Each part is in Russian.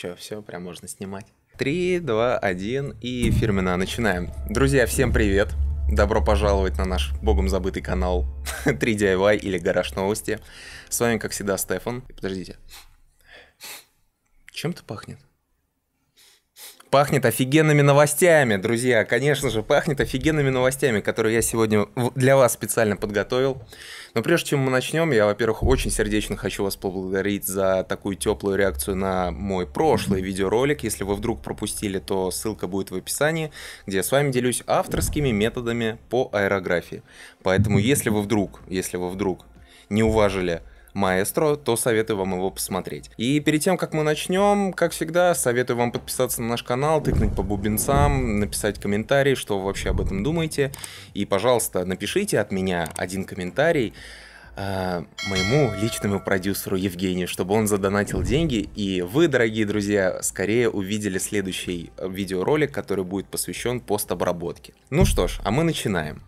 Че, все, прям можно снимать. Три, два, один и фирменно начинаем. Друзья, всем привет! Добро пожаловать на наш богом забытый канал 3 DIY или Гараж Новости. С вами, как всегда, Стефан. Подождите. Чем-то пахнет. Пахнет офигенными новостями, друзья. Конечно же, пахнет офигенными новостями, которые я сегодня для вас специально подготовил. Но прежде чем мы начнем, я, во-первых, очень сердечно хочу вас поблагодарить за такую теплую реакцию на мой прошлый видеоролик. Если вы вдруг пропустили, то ссылка будет в описании, где я с вами делюсь авторскими методами по аэрографии. Поэтому, если вы вдруг, если вы вдруг не уважили маэстро, то советую вам его посмотреть. И перед тем, как мы начнем, как всегда, советую вам подписаться на наш канал, тыкнуть по бубенцам, написать комментарий, что вы вообще об этом думаете. И, пожалуйста, напишите от меня один комментарий, э, моему личному продюсеру Евгению, чтобы он задонатил деньги, и вы, дорогие друзья, скорее увидели следующий э, видеоролик, который будет посвящен постобработке. Ну что ж, а мы начинаем.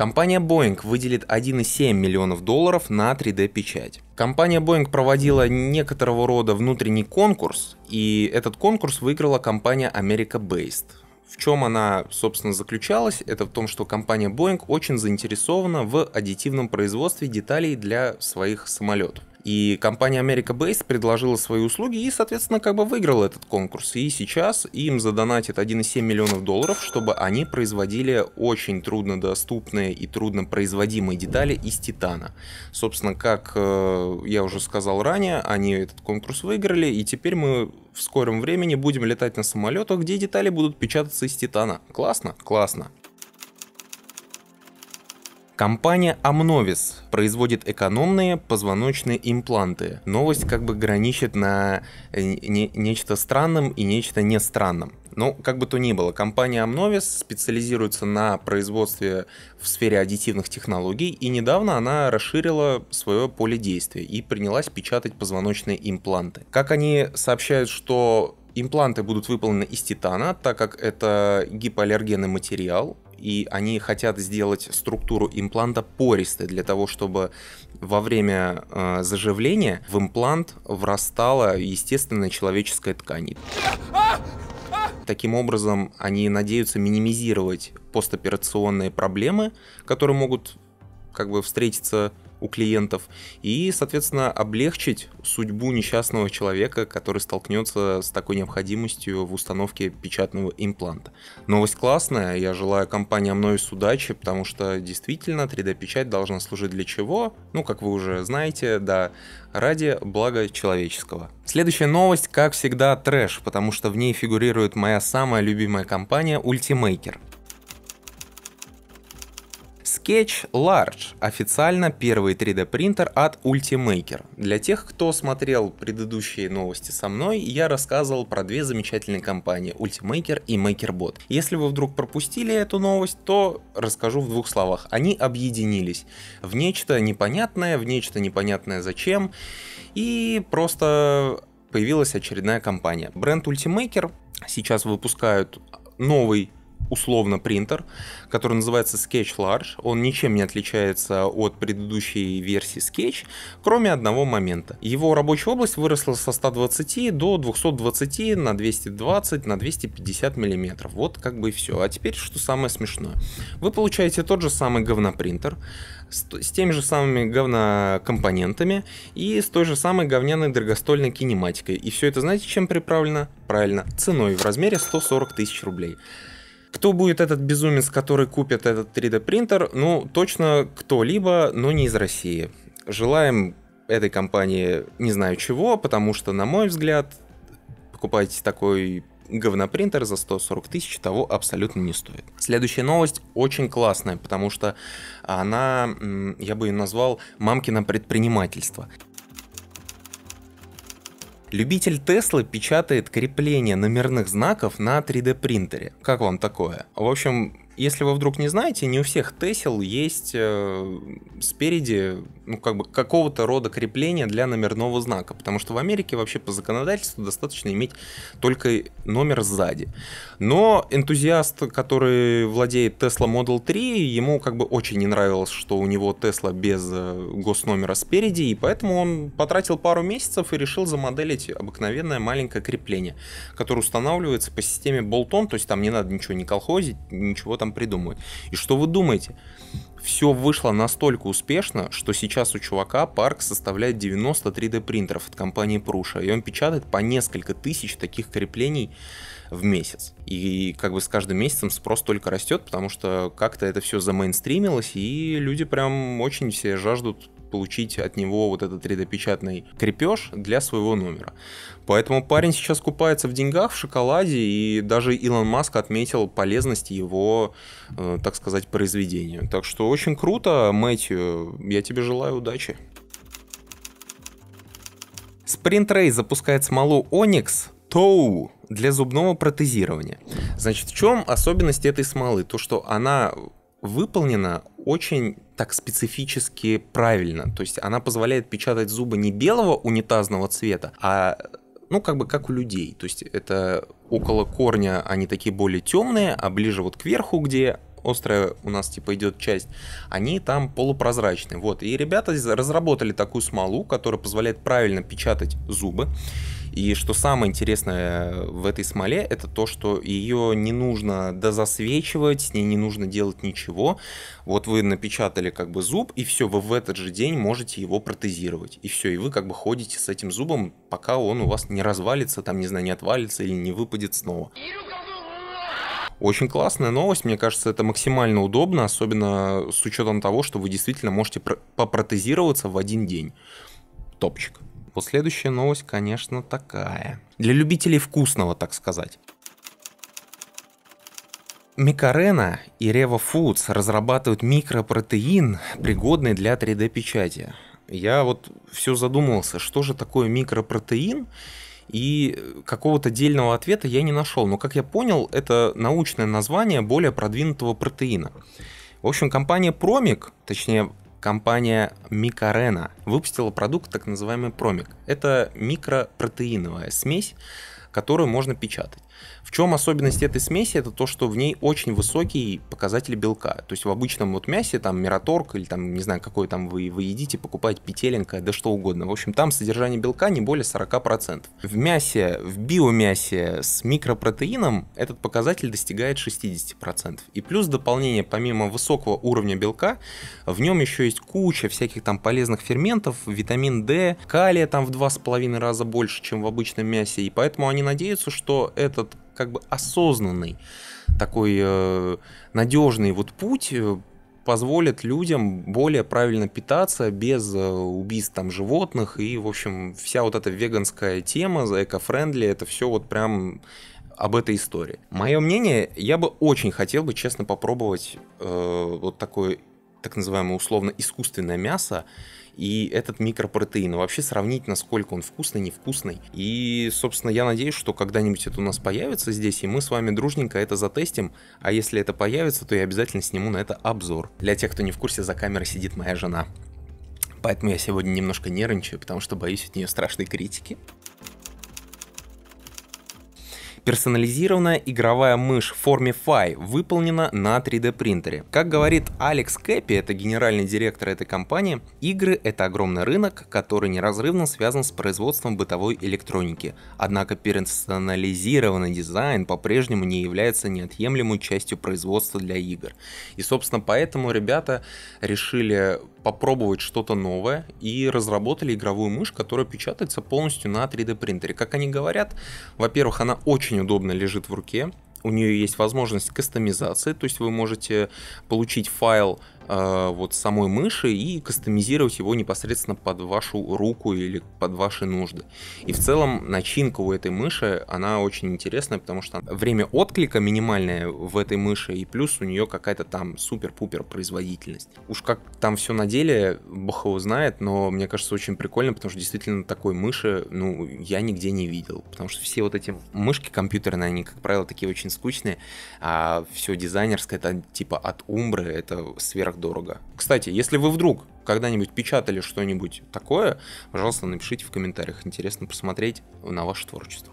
Компания Boeing выделит 1,7 миллионов долларов на 3D-печать. Компания Boeing проводила некоторого рода внутренний конкурс, и этот конкурс выиграла компания America Based. В чем она, собственно, заключалась, это в том, что компания Boeing очень заинтересована в аддитивном производстве деталей для своих самолетов. И компания America Base предложила свои услуги и, соответственно, как бы выиграла этот конкурс. И сейчас им задонатит 1,7 миллионов долларов, чтобы они производили очень труднодоступные и труднопроизводимые детали из титана. Собственно, как э, я уже сказал ранее, они этот конкурс выиграли, и теперь мы в скором времени будем летать на самолетах, где детали будут печататься из титана. Классно? Классно. Компания Amnovis производит экономные позвоночные импланты. Новость как бы граничит на э, не, нечто странным и нечто не странным. Ну, как бы то ни было, компания Amnovis специализируется на производстве в сфере аддитивных технологий, и недавно она расширила свое поле действия и принялась печатать позвоночные импланты. Как они сообщают, что Импланты будут выполнены из титана, так как это гипоаллергенный материал, и они хотят сделать структуру импланта пористой для того, чтобы во время э, заживления в имплант врастала естественная человеческая ткань. Таким образом, они надеются минимизировать постоперационные проблемы, которые могут как бы встретиться у клиентов и, соответственно, облегчить судьбу несчастного человека, который столкнется с такой необходимостью в установке печатного импланта. Новость классная, я желаю компании с удачи, потому что действительно 3D-печать должна служить для чего? Ну, как вы уже знаете, да, ради блага человеческого. Следующая новость, как всегда, трэш, потому что в ней фигурирует моя самая любимая компания Ultimaker. Sketch Large – официально первый 3D-принтер от Ultimaker. Для тех, кто смотрел предыдущие новости со мной, я рассказывал про две замечательные компании – Ultimaker и MakerBot. Если вы вдруг пропустили эту новость, то расскажу в двух словах. Они объединились в нечто непонятное, в нечто непонятное зачем, и просто появилась очередная компания. Бренд Ultimaker сейчас выпускают новый условно принтер, который называется Sketch Large. Он ничем не отличается от предыдущей версии Sketch, кроме одного момента. Его рабочая область выросла со 120 до 220 на 220 на 250 миллиметров. Вот как бы и все. А теперь, что самое смешное. Вы получаете тот же самый говнопринтер, с, с теми же самыми говнокомпонентами и с той же самой говняной дорогостольной кинематикой. И все это знаете, чем приправлено? Правильно, ценой в размере 140 тысяч рублей. Кто будет этот безумец, который купит этот 3D принтер? Ну, точно кто-либо, но не из России. Желаем этой компании не знаю чего, потому что, на мой взгляд, покупать такой говнопринтер за 140 тысяч того абсолютно не стоит. Следующая новость очень классная, потому что она, я бы ее назвал, мамкино предпринимательство. Любитель Теслы печатает крепление номерных знаков на 3D принтере. Как вам такое? В общем, если вы вдруг не знаете, не у всех Тесел есть э, спереди ну, как бы какого-то рода крепления для номерного знака, потому что в Америке вообще по законодательству достаточно иметь только номер сзади. Но энтузиаст, который владеет Tesla Model 3, ему как бы очень не нравилось, что у него Tesla без э, госномера спереди, и поэтому он потратил пару месяцев и решил замоделить обыкновенное маленькое крепление, которое устанавливается по системе Bolton, то есть там не надо ничего не колхозить, ничего там придумывать. И что вы думаете? все вышло настолько успешно, что сейчас у чувака парк составляет 90 3D принтеров от компании Prusa, и он печатает по несколько тысяч таких креплений в месяц. И как бы с каждым месяцем спрос только растет, потому что как-то это все замейнстримилось, и люди прям очень все жаждут получить от него вот этот редопечатный крепеж для своего номера. Поэтому парень сейчас купается в деньгах, в шоколаде, и даже Илон Маск отметил полезность его, э, так сказать, произведения. Так что очень круто, Мэтью, я тебе желаю удачи. Спринтрей запускает смолу Onyx Тоу для зубного протезирования. Значит, в чем особенность этой смолы? То, что она выполнена очень так специфически правильно. То есть она позволяет печатать зубы не белого унитазного цвета, а ну, как бы как у людей. То есть это около корня они такие более темные, а ближе вот к верху, где острая у нас типа идет часть, они там полупрозрачные. Вот, и ребята разработали такую смолу, которая позволяет правильно печатать зубы. И что самое интересное э, в этой смоле, это то, что ее не нужно дозасвечивать, с ней не нужно делать ничего. Вот вы напечатали как бы зуб, и все, вы в этот же день можете его протезировать. И все, и вы как бы ходите с этим зубом, пока он у вас не развалится, там, не знаю, не отвалится или не выпадет снова. Очень классная новость, мне кажется, это максимально удобно, особенно с учетом того, что вы действительно можете попротезироваться в один день. Топчик. Вот следующая новость, конечно, такая. Для любителей вкусного, так сказать. Микарена и Revo Foods разрабатывают микропротеин, пригодный для 3D-печати. Я вот все задумывался, что же такое микропротеин, и какого-то дельного ответа я не нашел. Но, как я понял, это научное название более продвинутого протеина. В общем, компания Промик, точнее компания Микарена выпустила продукт так называемый промик. Это микропротеиновая смесь, которую можно печатать. В чем особенность этой смеси? Это то, что в ней очень высокий показатель белка. То есть в обычном вот мясе, там, Мираторг или там, не знаю, какой там вы, вы едите, покупаете петеленка, да что угодно. В общем, там содержание белка не более 40%. В мясе, в биомясе с микропротеином этот показатель достигает 60%. И плюс дополнение, помимо высокого уровня белка, в нем еще есть куча всяких там полезных ферментов, витамин D, калия там в 2,5 раза больше, чем в обычном мясе, и поэтому они они надеются, что этот как бы осознанный такой э, надежный вот путь э, позволит людям более правильно питаться без э, убийств там животных и, в общем, вся вот эта веганская тема за экофрендли, это все вот прям об этой истории. Мое мнение, я бы очень хотел бы, честно, попробовать э, вот такое так называемое условно искусственное мясо, и этот микропротеин. И вообще сравнить, насколько он вкусный, невкусный. И, собственно, я надеюсь, что когда-нибудь это у нас появится здесь, и мы с вами дружненько это затестим. А если это появится, то я обязательно сниму на это обзор. Для тех, кто не в курсе, за камерой сидит моя жена. Поэтому я сегодня немножко нервничаю, потому что боюсь от нее страшной критики. Персонализированная игровая мышь в форме Fi выполнена на 3D принтере. Как говорит Алекс Кэппи, это генеральный директор этой компании, игры — это огромный рынок, который неразрывно связан с производством бытовой электроники. Однако персонализированный дизайн по-прежнему не является неотъемлемой частью производства для игр. И, собственно, поэтому ребята решили попробовать что-то новое и разработали игровую мышь, которая печатается полностью на 3D принтере. Как они говорят, во-первых, она очень удобно лежит в руке, у нее есть возможность кастомизации, то есть вы можете получить файл Э, вот самой мыши и кастомизировать его непосредственно под вашу руку или под ваши нужды. И в целом начинка у этой мыши, она очень интересная, потому что время отклика минимальное в этой мыши, и плюс у нее какая-то там супер-пупер производительность. Уж как там все на деле, бог его знает, но мне кажется очень прикольно, потому что действительно такой мыши, ну, я нигде не видел, потому что все вот эти мышки компьютерные, они, как правило, такие очень скучные, а все дизайнерское, это типа от Умбры, это сверх дорого. Кстати, если вы вдруг когда-нибудь печатали что-нибудь такое, пожалуйста, напишите в комментариях. Интересно посмотреть на ваше творчество.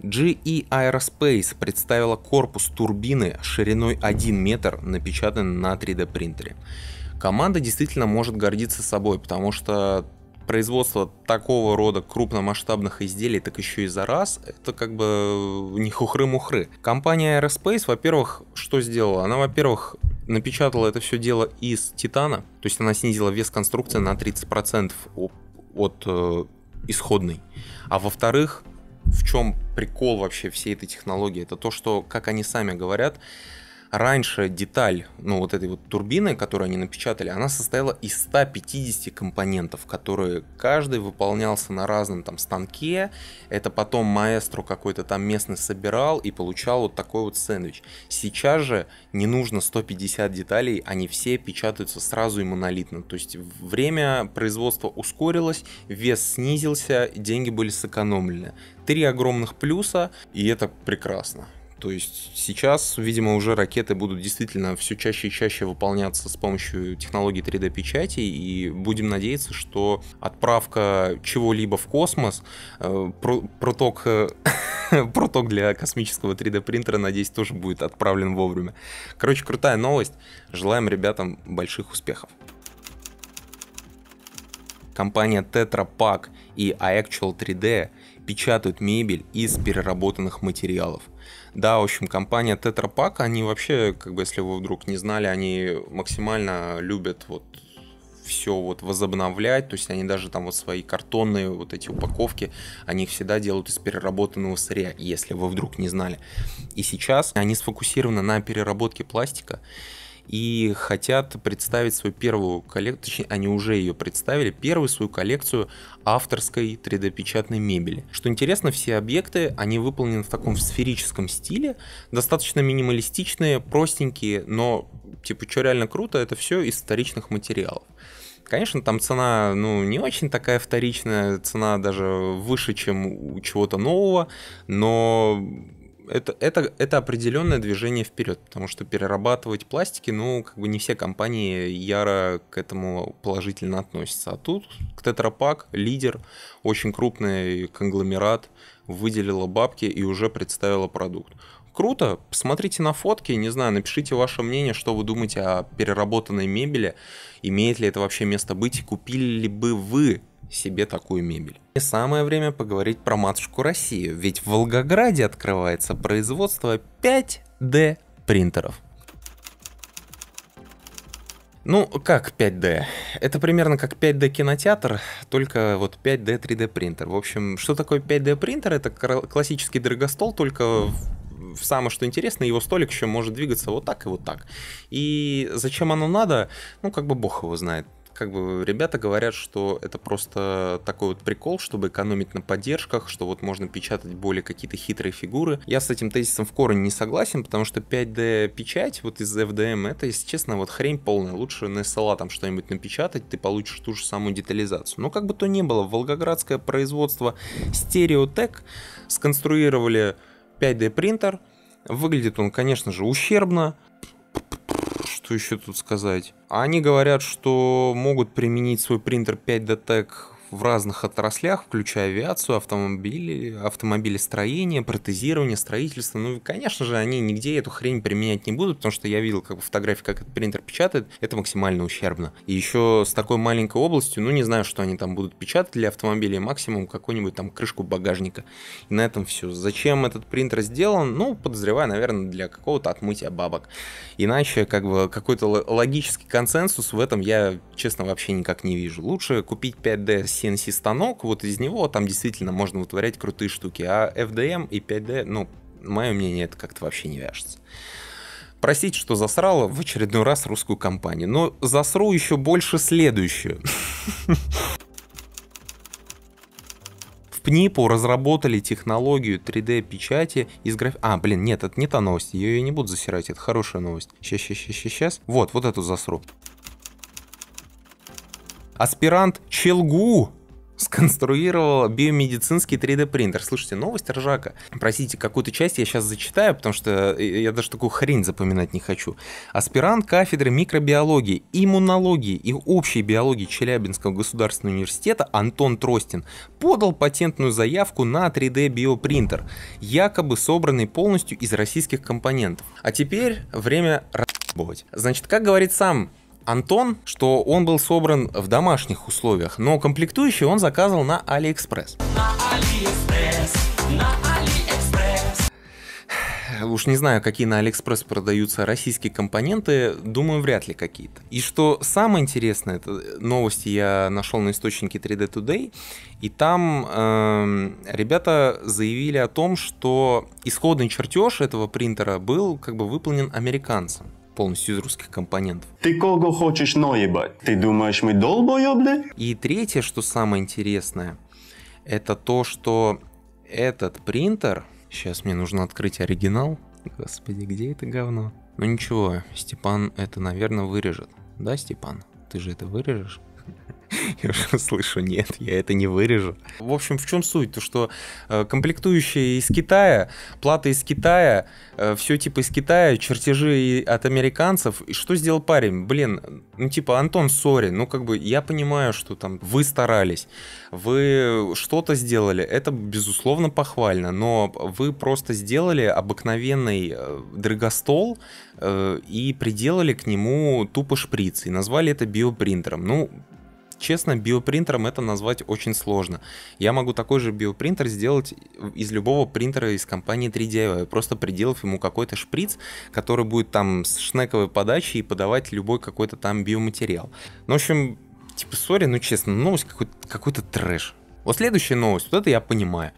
GE Aerospace представила корпус турбины шириной 1 метр, напечатанный на 3D принтере. Команда действительно может гордиться собой, потому что производство такого рода крупномасштабных изделий, так еще и за раз, это как бы э, не хухры-мухры. Компания Aerospace, во-первых, что сделала? Она, во-первых, напечатала это все дело из титана, то есть она снизила вес конструкции на 30% от, от э, исходной. А во-вторых, в чем прикол вообще всей этой технологии? Это то, что, как они сами говорят, Раньше деталь, ну вот этой вот турбины, которую они напечатали, она состояла из 150 компонентов, которые каждый выполнялся на разном там станке. Это потом маэстро какой-то там местный собирал и получал вот такой вот сэндвич. Сейчас же не нужно 150 деталей, они все печатаются сразу и монолитно. То есть время производства ускорилось, вес снизился, деньги были сэкономлены. Три огромных плюса, и это прекрасно. То есть сейчас, видимо, уже ракеты будут действительно все чаще и чаще выполняться с помощью технологии 3D-печати, и будем надеяться, что отправка чего-либо в космос, э, проток, э, проток для космического 3D-принтера, надеюсь, тоже будет отправлен вовремя. Короче, крутая новость. Желаем ребятам больших успехов. Компания Tetra Pak и iActual 3D печатают мебель из переработанных материалов. Да, в общем, компания Tetra Pak, они вообще, как бы, если вы вдруг не знали, они максимально любят вот все вот возобновлять, то есть они даже там вот свои картонные вот эти упаковки, они их всегда делают из переработанного сырья, если вы вдруг не знали. И сейчас они сфокусированы на переработке пластика, и хотят представить свою первую коллекцию, точнее, они уже ее представили, первую свою коллекцию авторской 3D-печатной мебели. Что интересно, все объекты, они выполнены в таком сферическом стиле, достаточно минималистичные, простенькие, но, типа, что реально круто, это все из вторичных материалов. Конечно, там цена, ну, не очень такая вторичная, цена даже выше, чем у чего-то нового, но это, это, это определенное движение вперед, потому что перерабатывать пластики, ну, как бы не все компании яро к этому положительно относятся. А тут Тетрапак, лидер, очень крупный конгломерат, выделила бабки и уже представила продукт. Круто, посмотрите на фотки, не знаю, напишите ваше мнение, что вы думаете о переработанной мебели, имеет ли это вообще место быть, купили ли бы вы себе такую мебель. И самое время поговорить про матушку Россию, ведь в Волгограде открывается производство 5D принтеров. Ну, как 5D? Это примерно как 5D кинотеатр, только вот 5D 3D принтер. В общем, что такое 5D принтер? Это классический дорогостол, только самое что интересно, его столик еще может двигаться вот так и вот так. И зачем оно надо? Ну, как бы бог его знает как бы ребята говорят, что это просто такой вот прикол, чтобы экономить на поддержках, что вот можно печатать более какие-то хитрые фигуры. Я с этим тезисом в корне не согласен, потому что 5D печать вот из FDM эм это, если честно, вот хрень полная. Лучше на SLA там что-нибудь напечатать, ты получишь ту же самую детализацию. Но как бы то ни было, волгоградское производство Stereotech сконструировали 5D принтер, Выглядит он, конечно же, ущербно, что еще тут сказать? Они говорят, что могут применить свой принтер 5DTEC в разных отраслях, включая авиацию, автомобили, автомобилестроение, протезирование, строительство. Ну, конечно же, они нигде эту хрень применять не будут, потому что я видел как бы фотографии, как этот принтер печатает, это максимально ущербно. И еще с такой маленькой областью, ну, не знаю, что они там будут печатать для автомобилей, максимум какую-нибудь там крышку багажника. И на этом все. Зачем этот принтер сделан? Ну, подозреваю, наверное, для какого-то отмытия бабок. Иначе, как бы, какой-то логический консенсус в этом я, честно, вообще никак не вижу. Лучше купить 5D CNC-станок, вот из него там действительно можно вытворять крутые штуки, а FDM и 5D, ну, мое мнение, это как-то вообще не вяжется. Простите, что засрала в очередной раз русскую компанию, но засру еще больше следующую. В ПНИПу разработали технологию 3D-печати из граф... А, блин, нет, это не та новость, ее я не буду засирать, это хорошая новость. Сейчас, сейчас, сейчас, сейчас. Вот, вот эту засру аспирант Челгу сконструировал биомедицинский 3D принтер. Слушайте, новость ржака. Простите, какую-то часть я сейчас зачитаю, потому что э, я даже такую хрень запоминать не хочу. Аспирант кафедры микробиологии, иммунологии и общей биологии Челябинского государственного университета Антон Тростин подал патентную заявку на 3D биопринтер, якобы собранный полностью из российских компонентов. А теперь время Значит, как говорит сам Антон, что он был собран в домашних условиях, но комплектующие он заказывал на Алиэкспресс. На Алиэкспресс, на Алиэкспресс. Уж не знаю, какие на Алиэкспресс продаются российские компоненты, думаю, вряд ли какие-то. И что самое интересное, это новости я нашел на источнике 3D Today, и там э, ребята заявили о том, что исходный чертеж этого принтера был как бы выполнен американцем полностью из русских компонентов. Ты кого хочешь наебать? Ты думаешь, мы долбоебны? И третье, что самое интересное, это то, что этот принтер... Сейчас мне нужно открыть оригинал. Господи, где это говно? Ну ничего, Степан это, наверное, вырежет. Да, Степан? Ты же это вырежешь? Я уже слышу, нет, я это не вырежу. В общем, в чем суть? То, что э, комплектующие из Китая, плата из Китая, э, все типа из Китая, чертежи от американцев. И что сделал парень? Блин, ну типа, Антон, сори, ну как бы я понимаю, что там вы старались, вы что-то сделали, это безусловно похвально, но вы просто сделали обыкновенный э, драгостол э, и приделали к нему тупо шприц и назвали это биопринтером. Ну, честно, биопринтером это назвать очень сложно. Я могу такой же биопринтер сделать из любого принтера из компании 3D, просто приделав ему какой-то шприц, который будет там с шнековой подачей и подавать любой какой-то там биоматериал. Ну, в общем, типа, сори, ну честно, новость какой-то какой трэш. Вот следующая новость, вот это я понимаю.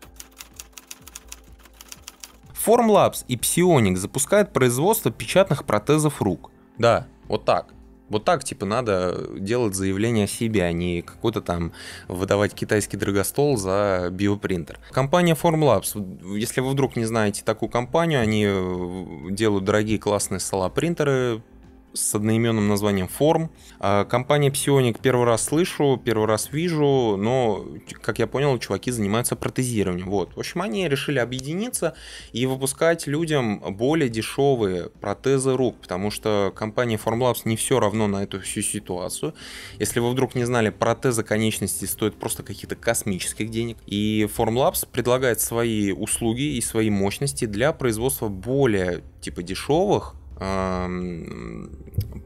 Formlabs и Psionic запускают производство печатных протезов рук. Да, вот так. Вот так, типа, надо делать заявление о себе, а не какой-то там выдавать китайский драгостол за биопринтер. Компания Formlabs, если вы вдруг не знаете такую компанию, они э, делают дорогие классные соло-принтеры, с одноименным названием Form. А, компания Psionic первый раз слышу, первый раз вижу, но, как я понял, чуваки занимаются протезированием. Вот. В общем, они решили объединиться и выпускать людям более дешевые протезы рук, потому что компания Formlabs не все равно на эту всю ситуацию. Если вы вдруг не знали, протезы конечности стоят просто каких-то космических денег. И Formlabs предлагает свои услуги и свои мощности для производства более типа дешевых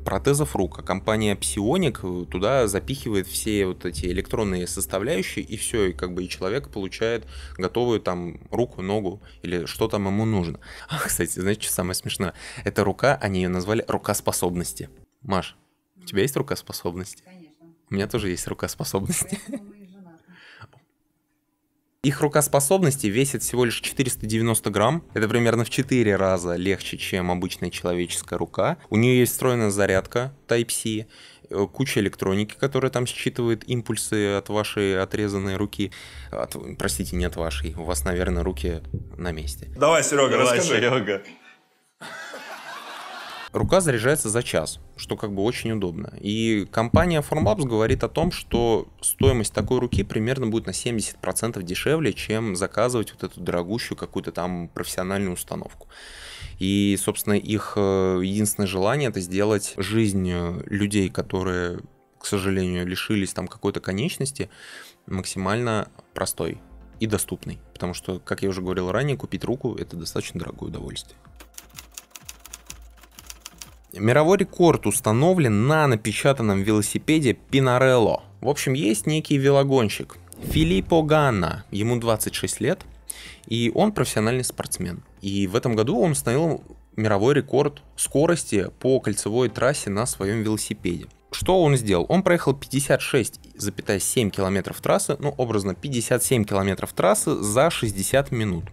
протезов рук. А компания Psionic э, туда запихивает все вот эти электронные составляющие, и все, и как бы и человек получает готовую там руку, ногу или что там ему нужно. А, кстати, знаете, что самое смешное? Эта рука, они ее назвали рука способности. Маш, у тебя есть рука способности? Конечно. У меня тоже есть рука способности. Поэтому их рука способности весят всего лишь 490 грамм. Это примерно в 4 раза легче, чем обычная человеческая рука. У нее есть встроенная зарядка Type-C, э, куча электроники, которая там считывает импульсы от вашей отрезанной руки. От, простите, не от вашей. У вас, наверное, руки на месте. Давай, Серега, Давай, ну, расскажи. Серега. Рука заряжается за час, что как бы очень удобно. И компания Formlabs говорит о том, что стоимость такой руки примерно будет на 70% дешевле, чем заказывать вот эту дорогущую какую-то там профессиональную установку. И, собственно, их э, единственное желание это сделать жизнь э, людей, которые, к сожалению, лишились там какой-то конечности, максимально простой и доступной. Потому что, как я уже говорил ранее, купить руку это достаточно дорогое удовольствие. Мировой рекорд установлен на напечатанном велосипеде Пинарелло. В общем, есть некий велогонщик Филиппо Ганна, ему 26 лет, и он профессиональный спортсмен. И в этом году он установил мировой рекорд скорости по кольцевой трассе на своем велосипеде. Что он сделал? Он проехал 56,7 километров трассы, ну, образно, 57 километров трассы за 60 минут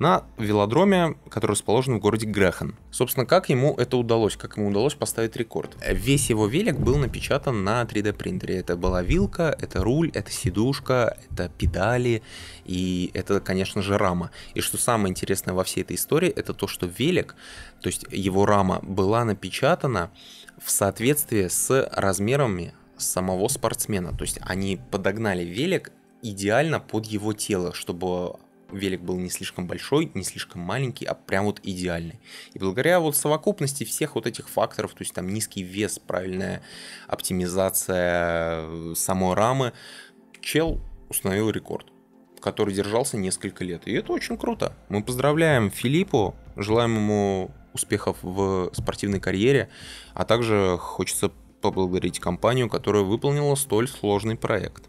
на велодроме, который расположен в городе Грехан. Собственно, как ему это удалось? Как ему удалось поставить рекорд? Весь его велик был напечатан на 3D принтере. Это была вилка, это руль, это сидушка, это педали, и это, конечно же, рама. И что самое интересное во всей этой истории, это то, что велик, то есть его рама была напечатана в соответствии с размерами самого спортсмена. То есть они подогнали велик идеально под его тело, чтобы велик был не слишком большой, не слишком маленький, а прям вот идеальный. И благодаря вот совокупности всех вот этих факторов, то есть там низкий вес, правильная оптимизация э, самой рамы, чел установил рекорд который держался несколько лет. И это очень круто. Мы поздравляем Филиппу, желаем ему успехов в спортивной карьере, а также хочется поблагодарить компанию, которая выполнила столь сложный проект.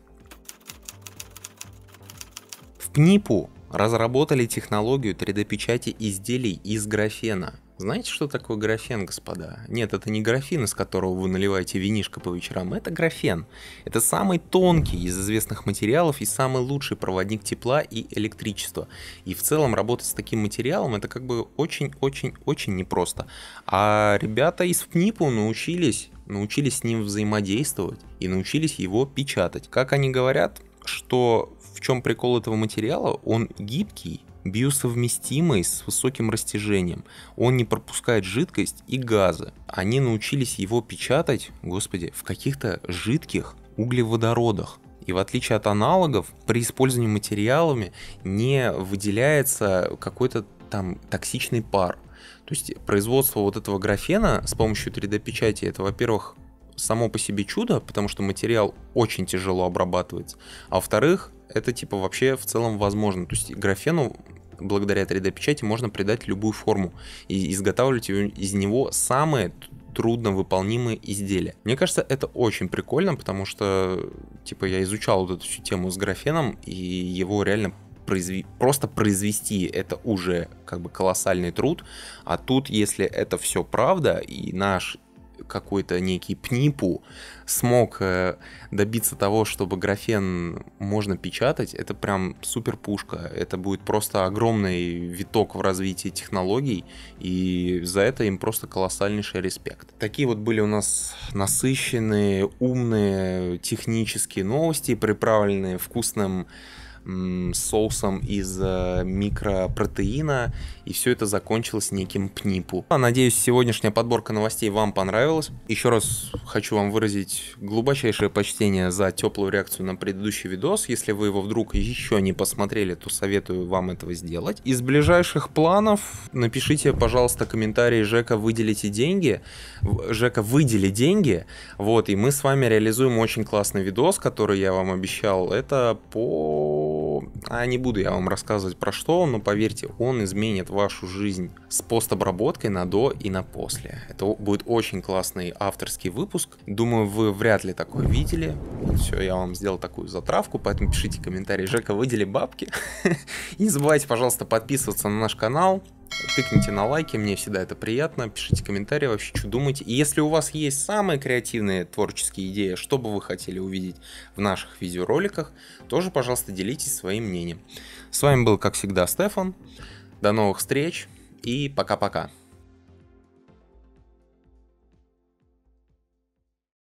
В ПНИПу разработали технологию 3D-печати изделий из графена. Знаете, что такое графен, господа? Нет, это не графин, из которого вы наливаете винишко по вечерам, это графен. Это самый тонкий из известных материалов и самый лучший проводник тепла и электричества. И в целом работать с таким материалом это как бы очень-очень-очень непросто. А ребята из ФНИПу научились, научились с ним взаимодействовать и научились его печатать. Как они говорят, что в чем прикол этого материала, он гибкий, биосовместимый с высоким растяжением. Он не пропускает жидкость и газы. Они научились его печатать, господи, в каких-то жидких углеводородах. И в отличие от аналогов, при использовании материалами не выделяется какой-то там токсичный пар. То есть производство вот этого графена с помощью 3D-печати, это, во-первых, само по себе чудо, потому что материал очень тяжело обрабатывается. А во-вторых, это типа вообще в целом возможно. То есть графену благодаря 3D-печати можно придать любую форму и изготавливать из него самые трудно выполнимые изделия. Мне кажется, это очень прикольно, потому что, типа, я изучал вот эту всю тему с графеном, и его реально произве... просто произвести это уже как бы колоссальный труд, а тут, если это все правда, и наш какой-то некий ПНИПу смог э, добиться того, чтобы графен можно печатать, это прям супер пушка. Это будет просто огромный виток в развитии технологий, и за это им просто колоссальнейший респект. Такие вот были у нас насыщенные, умные технические новости, приправленные вкусным соусом из э, микропротеина и все это закончилось неким ПНИПу. А, надеюсь, сегодняшняя подборка новостей вам понравилась. Еще раз хочу вам выразить глубочайшее почтение за теплую реакцию на предыдущий видос. Если вы его вдруг еще не посмотрели, то советую вам этого сделать. Из ближайших планов напишите, пожалуйста, комментарий Жека «Выделите деньги». Жека «Выдели деньги». Вот, и мы с вами реализуем очень классный видос, который я вам обещал. Это по а не буду я вам рассказывать про что, но поверьте, он изменит вашу жизнь с постобработкой на до и на после. Это будет очень классный авторский выпуск. Думаю, вы вряд ли такое видели. Все, я вам сделал такую затравку, поэтому пишите комментарии. Жека, выдели бабки. И не забывайте, пожалуйста, подписываться на наш канал, тыкните на лайки, мне всегда это приятно, пишите комментарии вообще, что думаете. И если у вас есть самые креативные творческие идеи, что бы вы хотели увидеть в наших видеороликах, тоже, пожалуйста, делитесь своим мнением. С вами был, как всегда, Стефан. До новых встреч и пока-пока.